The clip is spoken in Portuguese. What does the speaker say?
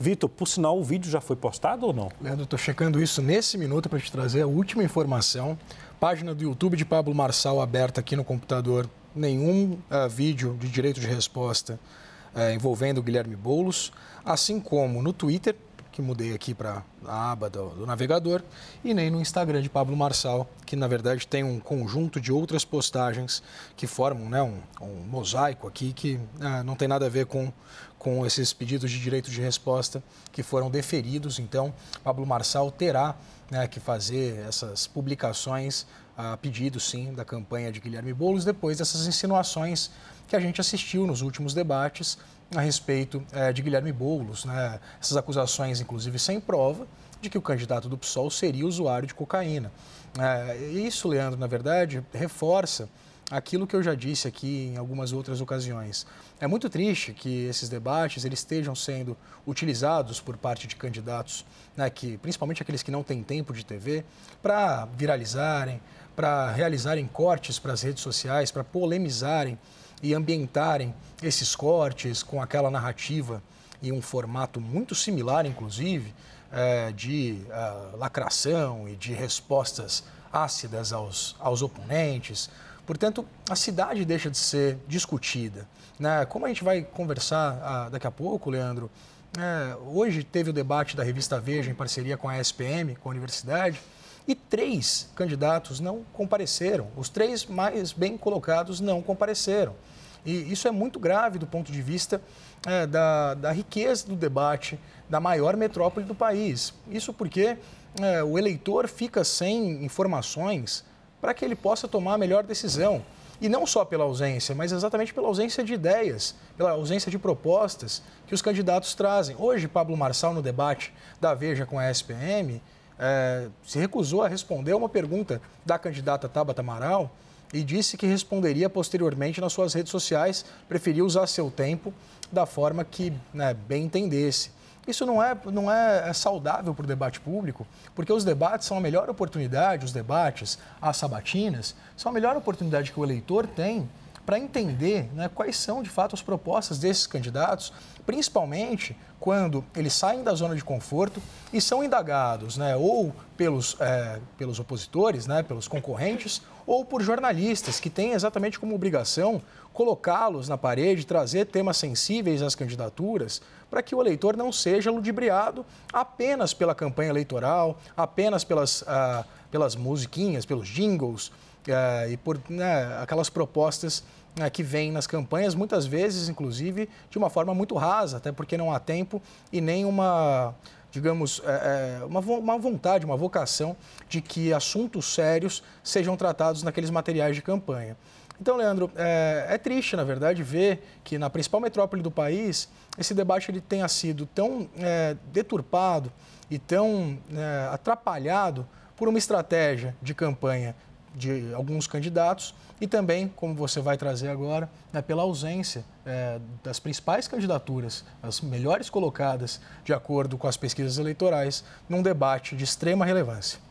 Vitor, por sinal, o vídeo já foi postado ou não? Leandro, estou checando isso nesse minuto para te trazer a última informação. Página do YouTube de Pablo Marçal aberta aqui no computador. Nenhum uh, vídeo de direito de resposta uh, envolvendo Guilherme Boulos, assim como no Twitter, que mudei aqui para a aba do, do, navegador, e nem no Instagram de Pablo Marçal, que na verdade tem um conjunto de outras postagens que formam né, um, um mosaico aqui que ah, não tem nada a ver com, com esses pedidos de direito de resposta que foram deferidos. Então, Pablo Marçal terá né, que fazer essas publicações a pedido, sim, da campanha de Guilherme Boulos, depois dessas insinuações que a gente assistiu nos últimos debates a respeito é, de Guilherme Boulos. Né, essas acusações, inclusive, sem prova, de que o candidato do PSOL seria usuário de cocaína. É, isso, Leandro, na verdade, reforça aquilo que eu já disse aqui em algumas outras ocasiões. É muito triste que esses debates eles estejam sendo utilizados por parte de candidatos, né, que, principalmente aqueles que não têm tempo de TV, para viralizarem, para realizarem cortes para as redes sociais, para polemizarem e ambientarem esses cortes com aquela narrativa e um formato muito similar, inclusive, é, de é, lacração e de respostas ácidas aos, aos oponentes, Portanto, a cidade deixa de ser discutida. Né? Como a gente vai conversar ah, daqui a pouco, Leandro, é, hoje teve o debate da revista Veja em parceria com a SPM, com a universidade, e três candidatos não compareceram. Os três mais bem colocados não compareceram. E isso é muito grave do ponto de vista é, da, da, riqueza do debate da maior metrópole do país. Isso porque é, o eleitor fica sem informações para que ele possa tomar a melhor decisão. E não só pela ausência, mas exatamente pela ausência de ideias, pela ausência de propostas que os candidatos trazem. Hoje, Pablo Marçal, no debate da Veja com a SPM, é, se recusou a responder uma pergunta da candidata Tabata Amaral e disse que responderia posteriormente nas suas redes sociais, preferiu usar seu tempo da forma que né, bem entendesse. Isso não é, não é, é saudável para o debate público, porque os debates são a melhor oportunidade, os debates, as sabatinas, são a melhor oportunidade que o eleitor tem para entender né, quais são de fato as propostas desses candidatos, principalmente quando eles saem da zona de conforto e são indagados, né, ou pelos, é, pelos opositores, né, pelos concorrentes, ou por jornalistas, que têm exatamente como obrigação colocá-los na parede, trazer temas sensíveis às candidaturas, para que o eleitor não seja ludibriado apenas pela campanha eleitoral, apenas pelas, ah, pelas musiquinhas, pelos jingles. Ah, e por né, aquelas propostas né, que vêm nas campanhas, muitas vezes, inclusive, de uma forma muito rasa, até porque não há tempo e nem uma, digamos, é, é, uma, uma vontade, uma vocação de que assuntos sérios sejam tratados naqueles materiais de campanha. Então, Leandro, é, é, triste, na verdade, ver que na principal metrópole do país esse debate ele tenha sido tão é, deturpado e tão né, atrapalhado por uma estratégia de campanha de alguns candidatos e também, como você vai trazer agora, né, pela ausência é, das principais candidaturas, as melhores colocadas, de acordo com as pesquisas eleitorais, num debate de extrema relevância.